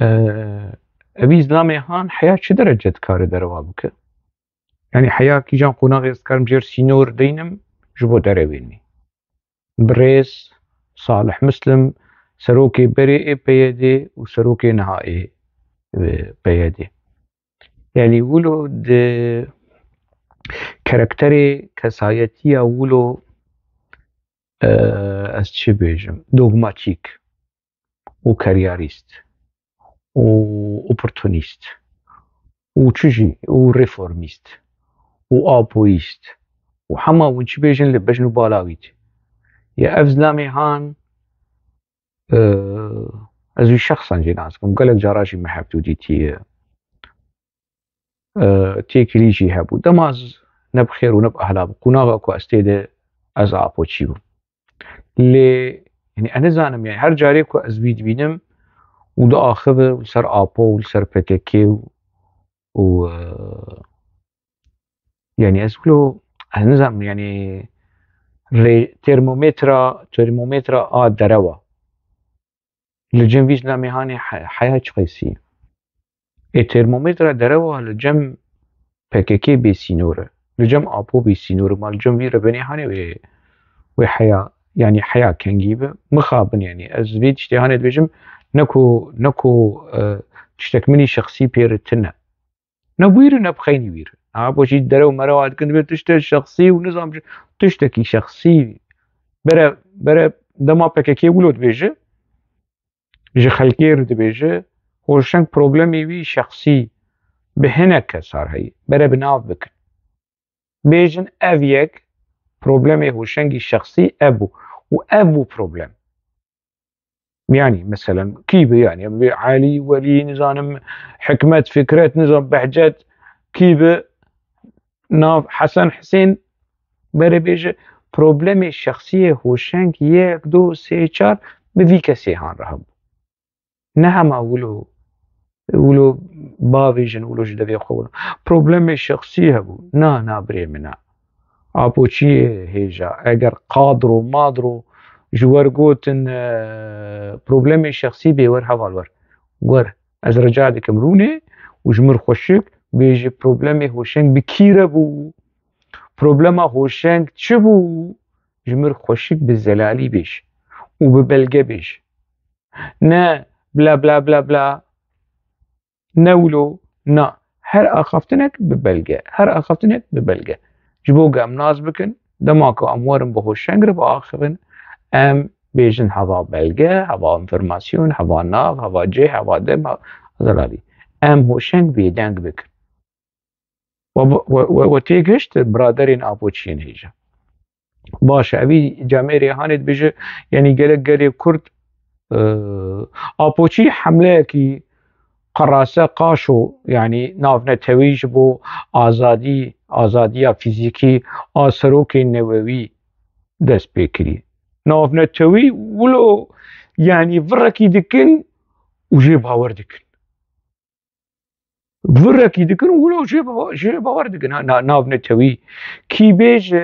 اویز نامه هان حیا چه درجه کار دروا بکه یعنی حیات که جان قناغ است کارم جر سینور دینم جبو دروینی بریس صالح مسلم سروکی بری پیده و سروکی نهایی پیده یعنی ولو د کرکتر کسایتی ولو از چه بیجم دوگماتیک و کریاریست واوبورتونيست وتشجي وريفورميست و حما ونش بيجن لبجن بالاويت يا افزلامي هان أه ازوي شخصا كم قالك جراجي محبتو دي تي أه تي كليجي هابو دماز نب خير ونب اهلا قناغا غاكو استيده از ابوتشيو لي يعني انا زانم يعني هر جاري كو از بيد بينم ودا آخبه و سر آپا و سر و, و يعني أسولو هنزم يعني ترمومترا ترمومترا آ دروا لجم فيش نامهاني حياة قيسي الترمومترا دروا لجم پککی بی سینوره لجم آبو بی سینوره مال جم وی ربنی هانی و و حیا يعني حياة كنجيبة مخابن يعني از وی تي هاني بجم نەکو نەکو شتێک منی شخصی پێرتنە نەبوویر نەبخینی ویر بۆشی دەرە و مەرەواتکن بێت تشتە شخصی و نظام تشتێکی شخصی بەرە دەما پەکەکێ ولۆت بێژە ji xelkêr dibêje hoşeng problemê wî şexsî bi hinek kesar heye bere bi nav bikin bêjin ev yek problemê hoşengî şexsî ev bû û ev bû problem يعني مثلا كيف يعني علي ولي نظام حكمة فكرة نظام بحجات كيف ناف حسن حسين بره بيجه الشخصية هو هوشنگ يك دو سي چار به كسي هان رهب نهما ولو ولو اولو باویژن اولو جده وی خولو بروبلم شخصی هبو نا نا بری منا ابو چيه هیجا اگر قادرو مادرو جوار قوتن بروبليمي شخصي بيور حوال ور ور از رجع بك مروني وجمر خوشك بيجي بروبليمي هوشنك بكيرا بو بروبليما هوشنك تشبو جمر خوشك بالزلالي بيش وببلغة بيش نا بلا بلا بلا بلا نولو نا هر اخافتنك ببلغة هر اخافتنك ببلغة جبو قام ناز بكن دماكو اموارن بخوشنك رب آخرن ام بیژن هوا بلگه هوا انفرماسیون هوا ناو هوا جه هوا دم ام هوشنگ بی دنگ بکن و, و, و تیگشت برادرین آپوچین هیجا باشه اوی جامعه ریحانیت بیجه یعنی گلگ گری کرد آپوچی حمله کی قراسه قاشو یعنی ناف نتویج بو آزادی آزادی فیزیکی که نووی دست بکری نواف نتوي ولو يعني فرك يدكن وجيبها وردكن فرك يدكن ولو جيبها جيبها وردكن نواف نتشوي كي بيج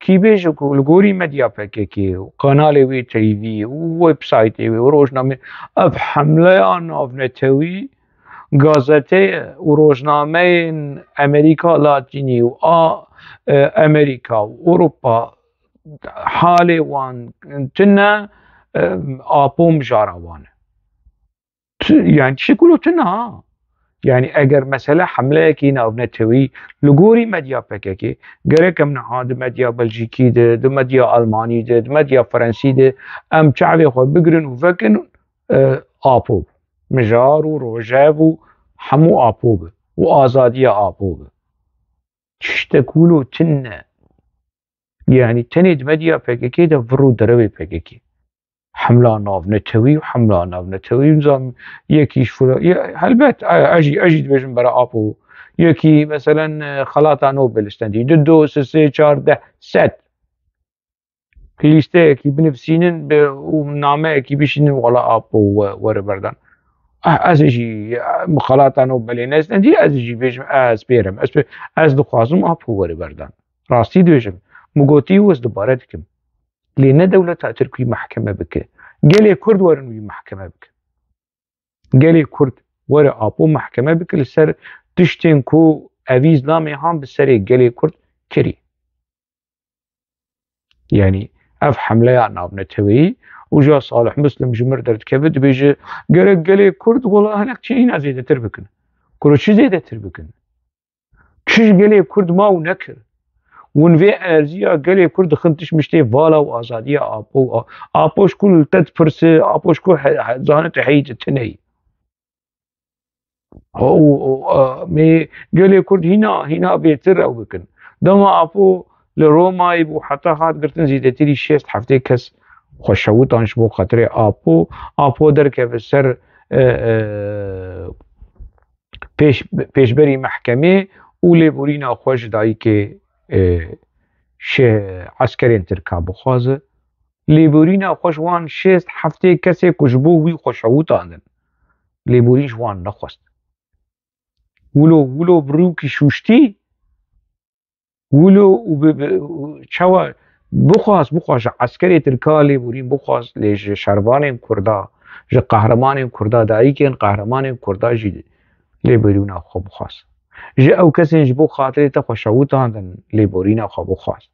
كي بيج الغوري ميديا كي وقناه وي تي في وويب سايت وي وروجنامه اف حمله نواف نتشوي گازته و امريكا امریکا و آ امریکا حالي وان تنا آپوم جاروانه يعني يقولوا تنا يعني اگر مثلا حمله کی ناوبنه توی لګوري مدیا پکې کې ګره کم نه د مدیا بلژیکی ده د مدیا آلمانی ده دو مدیا فرانسی ده ام چاوی خو بگرن او فکن آپو اه، مجار و روجاب و همو آپو و آزادی آپو تنه یعنی تنی دمدی یا که در ورود داره پگکی، حمله ناو نتایی و حمله ناو نتایی اون زم یکیش فرا یه هلبت اجی عجی دبیم برای آب یکی مثلا خلاط آنو بلشتندی دو دو سه سه چار ده سه کلیسته اکی بنفسینن به اون نامه اکی بیشین و خلا آب بردن از اجی مخلات آنو بلی از اجی بیشم از بیرم از دخوازم آب او بردن راستی دوشم مگوتی دوباره دکم لی نه دولت ترکی محکمه بکه گلی کرد ورنوی محکمه بکه گلی کرد وره آپو محکمه بکه لسر تشتین کو اویز نامی هم به سر گلی کرد کری یعنی اف حمله یا نابنه تویی وجا صالح مسلم جمر درد كبد بيجي قال لي كرد والله هناك شيء زيادة تربكن كرد شيء زيادة تربكن كش قال لي كرد ما ونكر ون في ارزيا گلي كرد خنتش مشتي والا وازاديه ابو ابو شكون كل تد پرس اپوش كل زانت حيج تني هو مي گلي كرد هنا هنا بيتر او بكن دوما ابو لروما يبو حتى هات گرتن زيد تيري شيست هفته كس خوشوت انش بو خاطر ابو اپو در كه سر پيش پيش بري محكمه اولي بورينا خوش دايكي عسکرین ترکا بخوازه خوش وان هفته کسی کسی کوژبوو وی لیبورین جوان وان ولو ولو برو کی شوشتی ولو چاوە بخواست بخواست عسکری ترکا لیبورین بخواست لێژ شەربانێن کووردا ji دایی کووردا دایکێن قهرمانên کووردا لیبورین لێبوریونا خۆ بخواست جه او کسی انج خاطری تا خوشاوتان دن لیبورین او خوابو خواست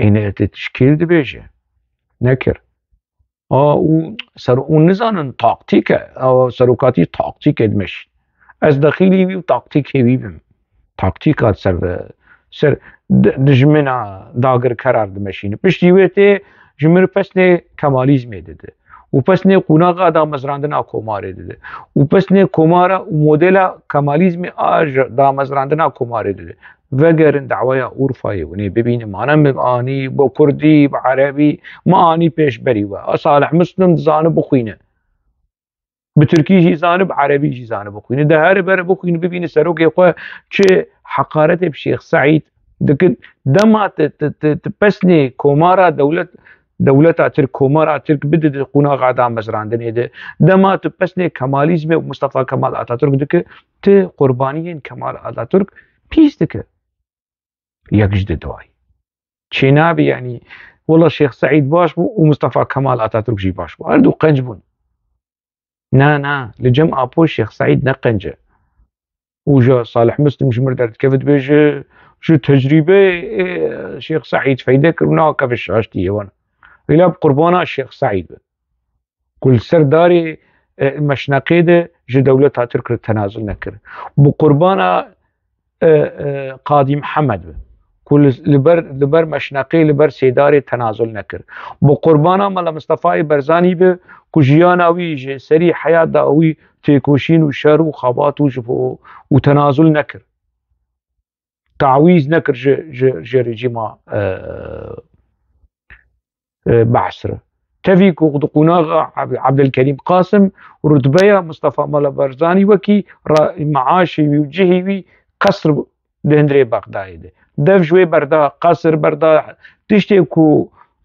این ایت تشکیل دی بیجه نکر او سر اون نزانن تاکتیکه او سروکاتی تاکتیکه دمش از داخلی بیو تاکتیکه بی بیم تاکتیکات سر سر دجمنا داگر کرار دمشینه پشتی جمیر پس نه کمالیزمی دیده upasne kunaga da mazrandına komare dedi. Upasne komara modela kemalizmi aj da mazrandına komare dedi. vegerin davaya Urfa'yı ne bebinim anam bi ani bu Kurdi bi Arabi ma ani peşberi ve asalih Müslüm zanı bu kuyne. Bi Türkiye jî zanı bi Arabi jî zanı bu kuyne. De her bere bu kuyne bibini serokê xwe çi hakaret hep Şeyh Said dikit dema te te te pesnê komara dewlet دولت اتر کومار اتر بده د قونا غادا مزراندن اید دما تو پسنه کمالیزم و مصطفی کمال ترک دک ته قربانیین کمال ترک پیس دک یکج د دوای چیناب یعنی والله شیخ سعيد باش بو ومصطفى كمال ترک جي باش بو دو قنج بون نا نا شیخ ابو الشيخ سعيد نقنجه وجا صالح مسلم جمر در كيف بیجه جو تجربه اه، شيخ سعيد فايدك وناكا في الشاشتي وانا إلى بقربانا الشيخ سعيد كل سرداري آه، مشنقيده جه دولت هاتر کرد تنازل نكر بقربانا آه، آه، قادم محمد كل لبر لبر مشنقي لبر سيداري تنازل نكر بقربانا مالا ملا مصطفى برزاني به كجيانا ويجي سري حياة داوي تيكوشين وشر وخبات وجبو وتنازل نكر تعويز نكر جي جي, جي رجيما بحثره ټوی کو د قوناغه عبد الكريم قاسم رتبه مصطفی مولا برزانی وکي معاش ویوجهي وی قصر د هندري بغداد د جوی بردا قصر بردا تشته کو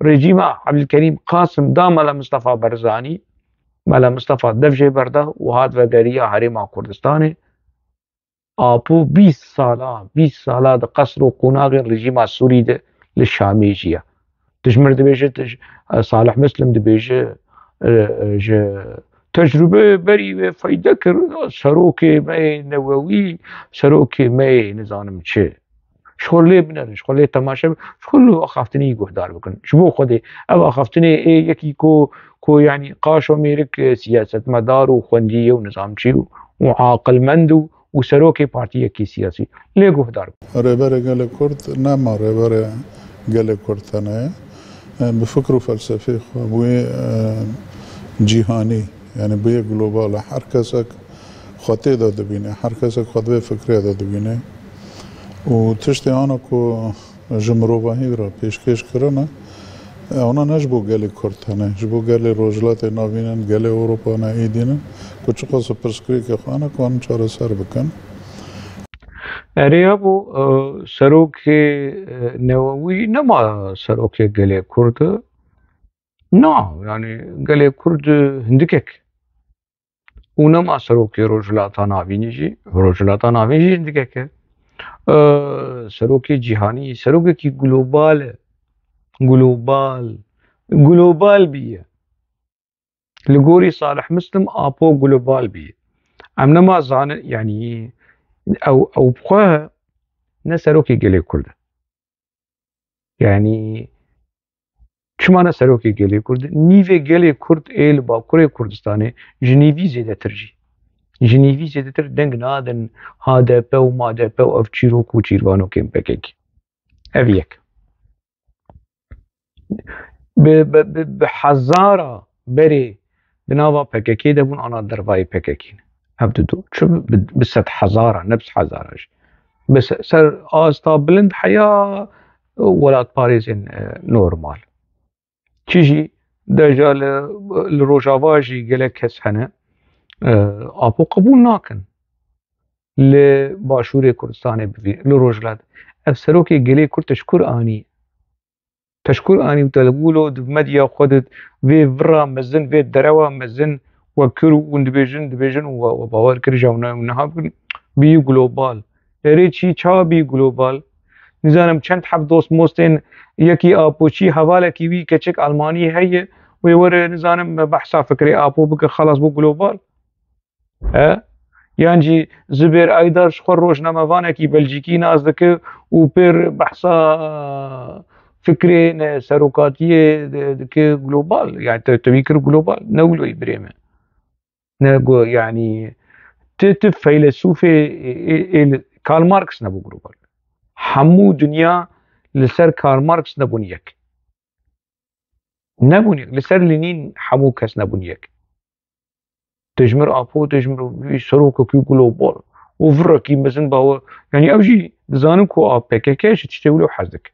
رژیم عبد الكريم قاسم دا مولا مصطفی برزانی مولا مصطفی د جوی بردا وهاد وګریه حرم کوردستان اپو 20 ساله 20 ساله د قصر و قوناغه رژیم سوری د لشامیجیه Dijmir dibêje Salih Mislim dibêje e, e, ji tecrübe berî wê feyde kir serokê me newewî serokê me nizanim çi. Şxol lê binin şxol lê temaşe şxol axaftinî guhdar bikin. Ji bo Xwedê ev axaftinê ê e, yekî ku ku yani qaş û mêrik siyasetmedar û xwendiye û nizamçî û aqilmend û û serokê partiyekî siyasî lê guhdar. Rêberê gelê Kurd nema rêberê gelê Kurd hene. به فکر و فلسفه خو بوی جیهانی یعنی بوی گلوبال هر کسک خاطه داده بینه هر کسک خاطه فکری داده بینه و تشت آنها که جمروباهی را پیشکش کرنه اونا نش بو گلی کرتنه ش بو گلی روجلات ناوینن گلی اروپا نه ایدینن کچه قصه پرسکری که خانه کن چاره سر بکن ئەریاب و سەرۆکێ نەوەوی نەما سەرۆکێ گەلێ کورد نانی گەلێ کورد هەندێک و نەما سەرۆکی ڕۆژلاتان ناوینیژی ڕۆژلاتان ناوێژی هەندێکەکە سەرۆکێ جیهانی سەرۆکێکی گلۆبالە گلۆبال گلۆبال بیە لە گۆری ساەح مستم ئاپۆ گلۆبال بی ئەم نەما زانە ینی او Avuk'a nasarokê Gelê Kurd e yanî çima neserokê Gelê Kurd nîvê Gelê Kurd ê li Bakurê Kurdistanê ji nîvî zêdetir jî ji nîvî zêdetir deng nadin HDP û MDP û ev çîrok û çîrvanokên PKK ev yek bi hezara berê di nava PKK de bûn ana dervayê PKK ne هبتدو شو بست حزارة نفس حزارة بس سر آستا بلند حياة ولا باريس اه، نورمال تيجي دجا لروجاواجی گله کس هنا آبو اه، قبول ناكن لباشور كردستان بوی لروجلد افسروکی گله کرد تشکر تشكر اني آنی و تلگولو دو خودت في برا مزن في دروا مزن وەکر و وباور دبێژن و باوەرکرد جلوبال اري بی تشا بي جلوبال چابی گلۆبال حب دوست موستين يكي ابو یەکی حواله كي وي كچك الماني هي وي ور نزانم بحثا فكري ابو بك خلاص يعني زبير اه؟ یانجی شخور ئایدار خۆ كي بلجيكي ناس دكي و پێر بەحسا اه، فکرێن سەرۆکاتیە دكي گلۆبال يعني تەوی کرد نولو نەولۆی نقول يعني تتف فيلسوف كارل ماركس نبو جروبر حمو دنيا لسر كارل ماركس نبون يك نبون يك لسر لينين حمو كاس نبون يك تجمر أبو تجمر سرو كوكو جلوبال وفركي مزن بهو يعني أوجي زانو كو أبكي كاش تشتغلو حزك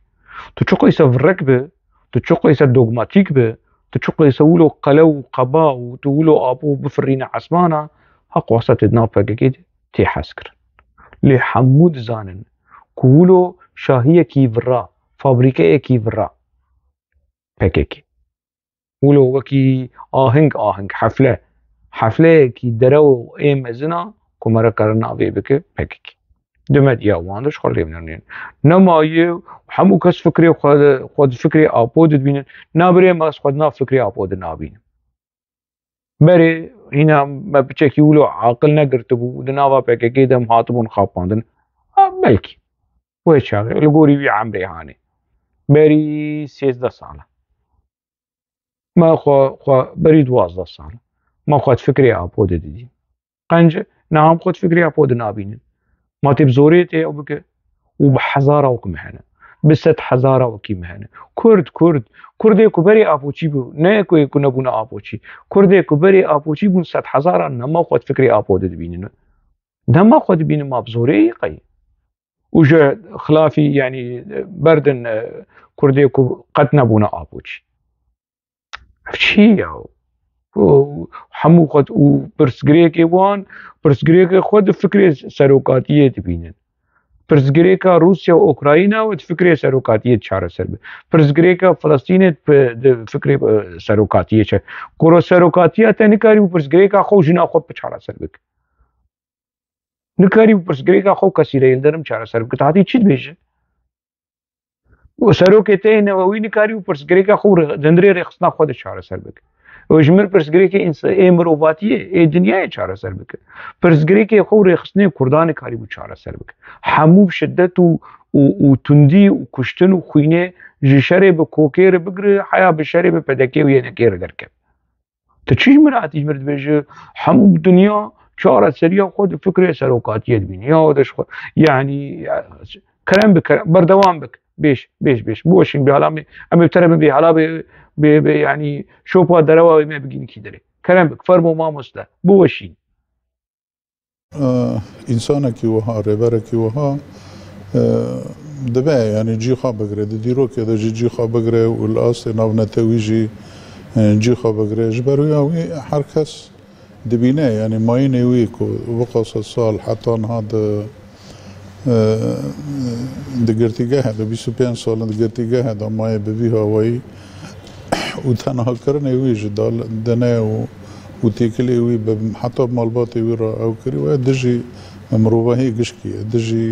تو چوكو يسا فرك به تو چوكو يسا دوغماتيك به تشوق يسوي له قلو قبا وتقول له ابو بفرينا عسمانا حق وسط نافق كي تي حسكر لي حمود زانن كولو شاهيه كي برا فابريكه كي برا بككي ولو وكي آهنگ آهنگ حفله حفله كي درو اي مزنا كمرا كرنا بيبكي بكيكي دمت یا واندش خور لیم نرنین نمایه همو کس فکری خود, خود فکری آپود بینن نبره ما خود نا فکری آپود نابینم بره اینا ما بچکی ولو عاقل نگرت بو دناوا پککی دم هاتبون خاپاندن آه، بلکی وهي شاغل القوري في عمري هاني بري سيز ده ما خو خو بري دواز ده ما خود فكري أبود دي قنج نعم خود فكري أبود نابينن ما تي او بك وبحزاره وكم هنا بست حزاره هنا كرد كرد كرد كبري ابوچی بو نه کو نا ابو ابوچی كرد كبري ابوچی بو ست حزاره نما خود فكري ابو دبینن نما خود بين ما بزوري قي وجه خلافي يعني بردن آه، كردي قد نبونا ابوچی چی هەموو خۆت و پرسگرێکی وان پرسگرێکە خۆ فکرێ سەرۆکاتیە دەبینن پرسگرێکە رووسیا و ئۆکرایناوت فکرێ سەرۆکاتیە چارەسەر بێ پرسگرێکە فلستینێت فکرێ سەرۆکاتیە چە کۆرۆ سەرۆکاتیە تەنکاری و پرسگرێکە خۆ ژنا خۆت بە چارەسەر بک نکاری و پرسگرێکە خۆ کەسیرەیل دەرم چارەسەر بکە هاتی چیت بێژێت سەرۆکێتەوەی نکاری و پرسگرێکە خو دەندرێ ڕێخستنا خۆ دە چارەسەر بک ژمر پرسګری کې انس امر اواتیه ای دنیا چاره سر بک پرسګری کې خو رخصنه کردان کاری بو چاره سر بکه. همو شدت و او تندی و کشتن و خوینه جشره به کوکر بگره حیا به به پدکی و نه درکه ته چی مرات جمر بهجه همو دنیا چاره سریا خود فکر سروکاتیه بینی یا خود یعنی كلام بكلام بردوام بك بيش بيش بيش بوشين بهلامي امي بتربي بي حلابي بي بي يعني بوا دروا ما بيجين كيدري كلام بك فرمو ما مسلا بوشين آه إنسانك وها ربرك وها آه، دبا يعني جي خا بگره د دیرو کې د جي خا بگره والاس ناو نو جي خا بگره جبر او هر کس يعني ماين ويكو وی کو وقصه حتان هذا da güzergah da 25 salın da güzergah da maya bebi havayı u تنها کردن ویج دال دنه و و تیکلی وی به حتی مالبات وی را او کری و دجی مروباهی گشکی دجی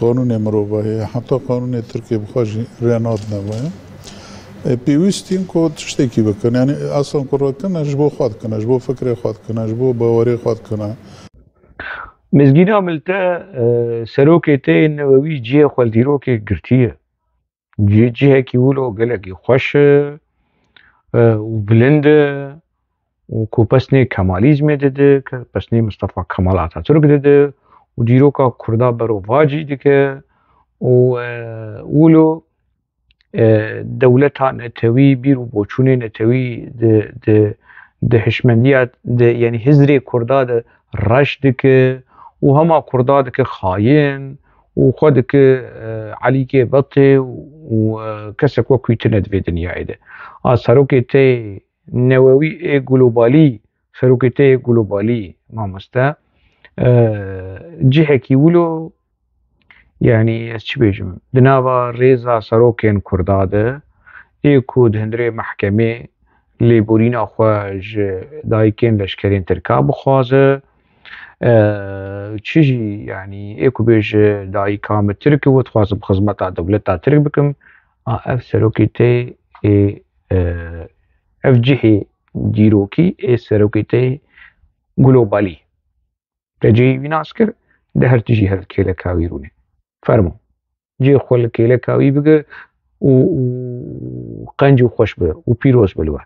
قانون مروباهی حتی قانون ترکیه بخواج رینات نوه پیوستیم که تشتکی بکن یعنی اصلا کرد کنه اش بو خواد کنه اش بو فکر خواد کنه اش بو باوری خواد کنه mizgîna milta serokê yên newewî cihê xwedîrokê girtiye cih cihekî wilo gelekî xweş e û bilind e û ku pesnê kemalîzmê dide pesnê Mistefa Kemal Atatürk dide û dîroka Kurda berova cî dike û wilo dewleta netewî bîr û boçûnê netewî di hişmendiya de yanî hizrê Kurda de reş dike و هما خاين وخدك آه، عليك و وكسك که علی که بطه و کسک و کویتنت به دنیا غلوبالي سروکی تی ما مستا آه، جيحة ولو يعني اش بيجم دنابا ريزا سروكين كرداد اي كود هندري محكمه لي بورينا خواج دايكين لشكرين تركاب خوازه چژی ینی ئێک و بێژێ دایکامە ترکەوە خوازم خزمەت تا دەولێت تا ترک بکەم ئەف سەرۆکی تێ ئەف جیهی دیرۆکی ئێ سەرۆکی تێ گلۆبالی دەجێ ویناس کرد دە هەرتژی هەر کێلە کاوی ڕوونێ فەرمو جێ خۆل کێلە کاوی بگە و قەنج و خۆش بێ و پیرۆز بلوە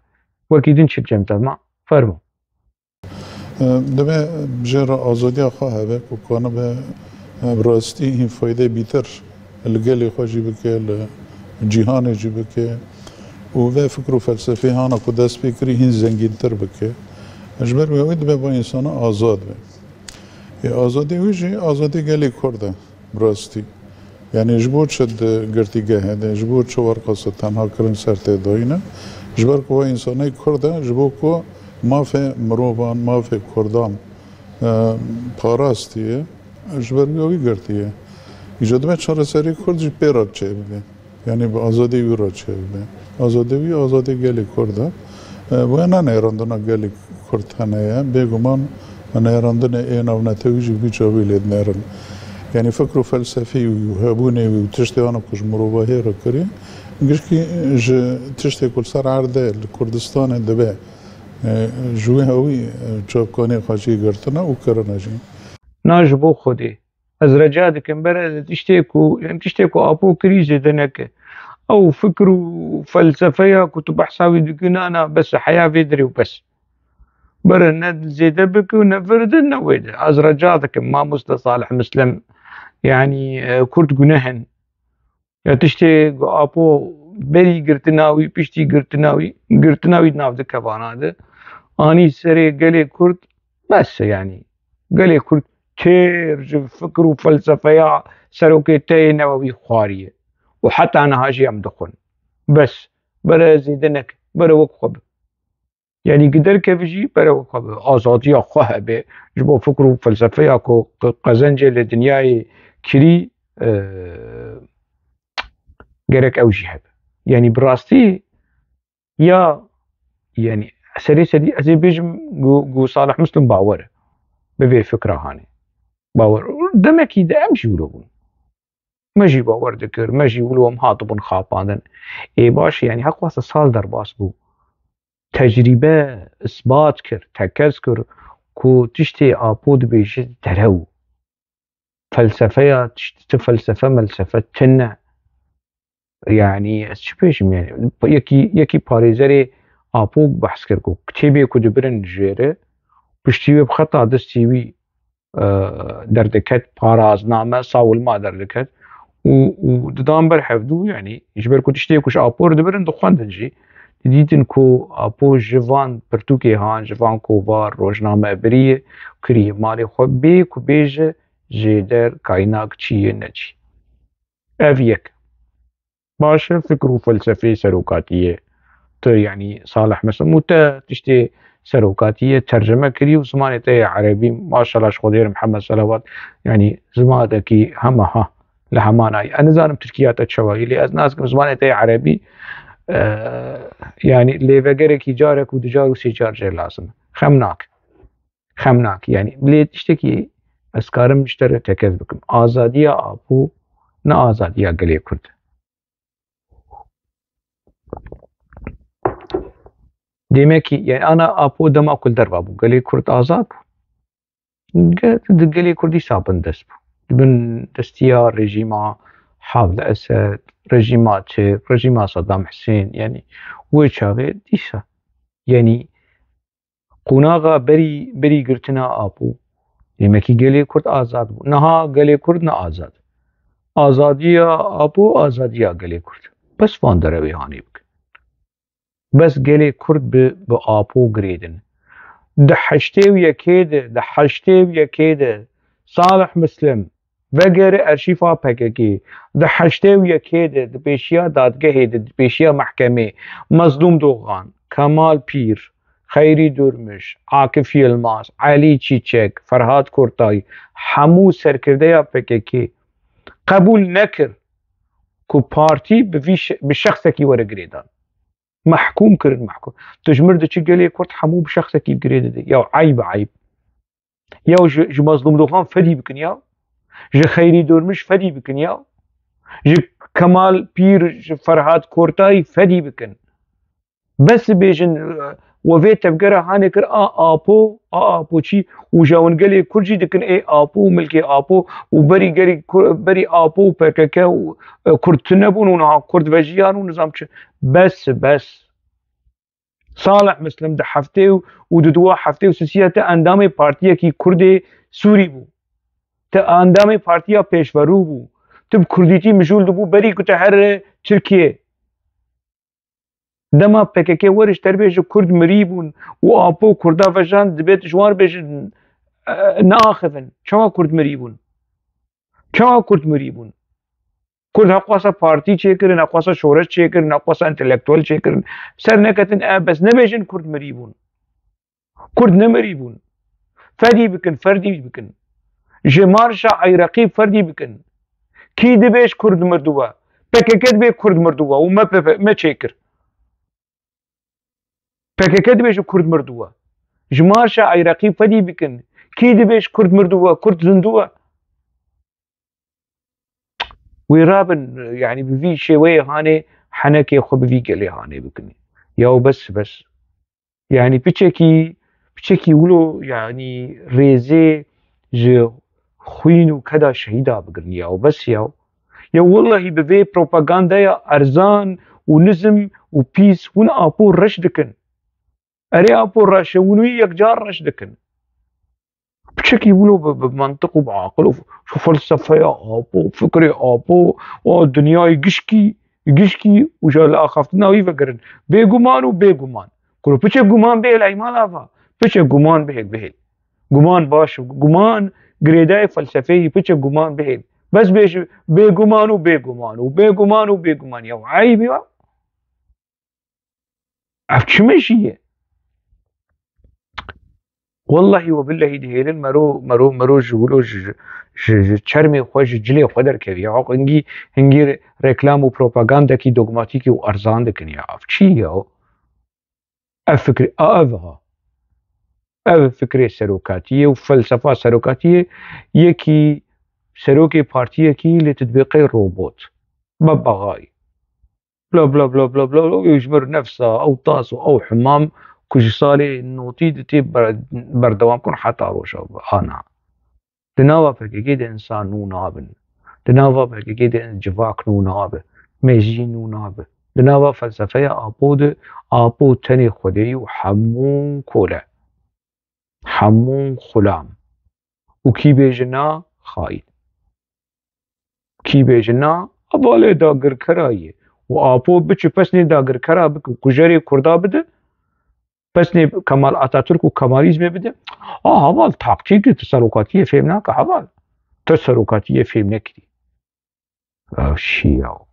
وەکی دن چ جەمتەما فەرمو دمه جرا آزادی خواه هبه که کانه به راستی این فایده بیتر لگلی خواهی بکه جیهان جی بکه و و فکر و فلسفه هانا که دست بکری این زنگین تر بکه اجبر بیاوید به با انسان آزاد به آزادی ویجی آزادی گلی کرده براستی یعنی اجبور شد گرتی گهه ده اجبور چه ورقه تنها کرن سر تداینه اجبر که با انسانه کرده اجبور که Mafe mirovan, mafe kurdan e, parastiye e, e, ji ber wî girtiye. Ji dime çareserî Kurd ji Yani bi azadî wî re çêbibe. Azadî wî azadî gelê Kurd e. Wê ne nêrandina gelê Kurd heneye, ne nêrandinê ênavnetê wî ji wî çavî lê nêrin. Yani fikr û felsefî û hebûnê wî û tiştê wan ku ji mirova hê re kirî, gişkî ji tiştê جوی هاوی چاپکانی خاشی گرتنا او کرنا جی ناش بو خودی از رجا دکم بر از کو یعنی تشتی کو اپو کریزی دنکه او فكر وفلسفه كنت بحساوي دكن انا بس حياه فيدري وبس بر ند زيد بك ونفرد نويد از رجاتك ما مست صالح مسلم يعني یا جنهن کو تشتي ابو بري قرتناوي بشتي قرتناوي قرتناوي نافد كبانا هذا اني سري قالي كرد بس يعني قالي كرد كير فكر وفلسفه يا سروكي تاي نووي خواريه وحتى انا هاجي ام دخن بس برا زيدنك برا وقب يعني قدر كيف برا وقب ازادية خواه بي جبو فكر وفلسفه كو قزنجي لدنياي كري أه جرك اوجي جهب يعني براستي يا يعني سریسه دی ازی بیجم گو گو صالح مسلم باوره به وی فکره هانی باور دمکی ده امشی ولو بون مجی باور دکر مجی ولو هم هاتو بون خاپاندن ای باش یعنی حق واسه سال در باس بو تجربه اثبات کر تکز کر کو تشتی آپود بیشی درو فلسفه یا تشتی فلسفه ملسفه تنه يعني اش بيش يعني يكي يكي باريزري Apok bahsediyor. Küçüğe kucubiren jere, piştiğe bxat adı sivi دەردەکەت پاراzname ساولما دەردەکەت و ددان بەر هەفتوو یعنی ژبەر کو تشتێکش ئاپۆر دەبرن دخواندن جی دیتن کو ئاپۆ ژvan پرتوکێ هاان ژvan کۆوار ڕۆژنامە بریە کریە ماڵی خۆ بێ و بێژە ژێدەر کایناک چیە نەچی ئەڤ یەک باشە فکر و فەلسفەی سەرۆکاتیە تو يعني صالح مثلا مو تشتي سروكاتية ترجمة كري وزمان عربي ما شاء الله شخدير محمد صلوات يعني زمان كي همها أي أنا زانم تركيا تشوي لي أزناس زمان عربي آه يعني لي كي جارك ودجار وسيجار جار لازم خمناك خمناك يعني بلي تشتكي اسكارم مشترك تكذبكم آزادية أبو نا آزادية قليل كنت Demek ki yani ana apo dema kul derba bu. Gelê Kurd azad bû. Gelê Kurdîsa bin dest bû. Bin destiya rejîma Havle Esed, rejîma Çêr, rejîma Saddam Hüseyin yani wê çavê dîsa. Yani qonaxa berî berî girtina apû. Demek ki gelê Kurd azad bû. Niha gelê Kurd ne azad. Azadiya apû azadiya gelê Kurd. Pes van derewê hanî bû. بەس گەلێ کورد بە ئاپۆ گرێدن دە حەشتێ و یەکێدە دە حەشتێ و یەکێدە ساڵح مسلم vegere erşîfa pekekî di heştê û yekê de di pêşiya dadgehê de di pêşiya mehkemê mezlum doğan Kemal Pîr Xeyrî Durmuş Akif Yılmaz Elî Çîçek Ferhat Kurtay hemû serkirdeya pekekî qebûl nekir ku partî bi şexsekî weregirêdan محكوم كرن محكوم تجمر د چګلې کوټ حمو بشخصه کې ګرید دی یو عيب عيب یو ج مظلوم دوغان فدي بکن یا ج خيري دورمش فدي بکن یا ج کمال پیر ج فرهاد كورتاي فدي بكن بس بیجن ve tevgere hanekir a apo a apoçi û jawingelê Kurcî dikin ê apo û milkê apo û berî gerî berî apo û PKK û Kurd nebûn û niha Kurd vejiyan û nizam çi bes bes. Saleh Mislim di heftê û di duwa heftê û siyasete te endamê partiyekî Kurdê Sûrî bû. Te endamê partiya pêşverû bû. Tu bi kurdîtî mijûl dibû berî ku te here Tirkiye دەما پێکەکێ وەریش دەربێژە کورد مری بوون و ئاپۆ و کووردا بەژان دەبێت ژوار بێژن ناخن چاوا کورد مری بوون چاوا کورد مری بوون کورد هەخواسە پارتی چێکردن نەخواسە شۆرە چێکردن نەخواسە ئەتەلکتۆل چێکردن سەر نەکەتن ئە بەس نەبێژن کورد مری بوون کورد نەمەری بوون فەری بکن فەردی بکن ژێمارشە عیرەقی فەردی بکن کی دەبێش کورد مردووە پێکەکەت بێ کورد مردووە و مەچێ کرد PKK dibêje Kurd mirduwe ji marşa Iraqî fedî bikin kî dibêj Kurd mirduwe Kurd zinduwe wê rabin yani bi vî şêweyê hanê henekê xwe bi vî gelê hanê bikinê ya bes bes yani piçekî piçekî wilo yani rêzê ji xwîn û keda şehîda bigirin ya bes ya ya wallahî bi vê propagandaya erzan û nizm û pîs hûn apû reş dikin اري ابو الرش ولوي يكجار رش دكن بشك يقولوا بمنطق وبعقل وفي فلسفه يا ابو فكري يا ابو والدنيا يقشكي يقشكي وجا لا خفتنا ويفكرن بيقمان وبيقمان كلو بشك قمان به اي لافا بشك قمان بهيك بهيك قمان باش قمان قريداي فلسفي بشك قمان بهيك بس بيش بيغمان وبيقمان وبيقمان وبيغمان يا عيب عرفت شو ماشيه والله وبالله دهیلن مرو مرو مرو جولو چرمی خوش جلي خود در کوی انجي آه، انگی انگی رکلام و پروپاگاندا کی دوگماتیکی و ارزان دکنی اف چی او اف اف ها اف فکر سروکاتیه و فلسفه سروکاتیه یکی سروکی پارتیه کی لتطبیق روبوت مبغاي بلا بلا بلا بلا بلا ويجبر نفسه او طاس او حمام کوژسالی نوتی دتی بردوام کن حتی روشا آنا دناوا پکیگی د انسان نو نابن دناوا پکیگی د جواک نو نابه میجی نو نابه دناوا فلسفه آبود آبو تنی خودی و همون کوله همون خلام و کی بیجنا خاید کی بیجنا اواله داگر کرایه و آبو بچه پس نی داگر کرا بکن کجاری کردا بده پس کمال اتاتورک و کمالیزم بده آه اول تاکتیک تصرفاتی فهم نکه اول فیلم فهم آه شیعه